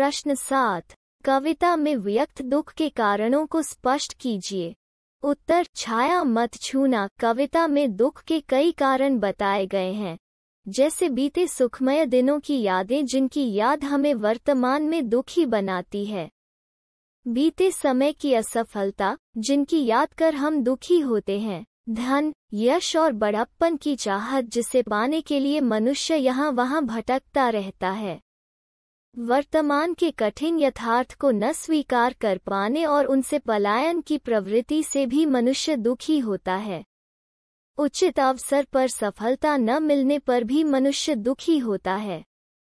प्रश्न सात कविता में व्यक्त दुख के कारणों को स्पष्ट कीजिए उत्तर छाया मत छूना कविता में दुख के कई कारण बताए गए हैं जैसे बीते सुखमय दिनों की यादें जिनकी याद हमें वर्तमान में दुखी बनाती है बीते समय की असफलता जिनकी याद कर हम दुखी होते हैं धन यश और बड़प्पन की चाहत जिसे पाने के लिए मनुष्य यहाँ वहाँ भटकता रहता है वर्तमान के कठिन यथार्थ को न स्वीकार कर पाने और उनसे पलायन की प्रवृत्ति से भी मनुष्य दुखी होता है उचित अवसर पर सफलता न मिलने पर भी मनुष्य दुखी होता है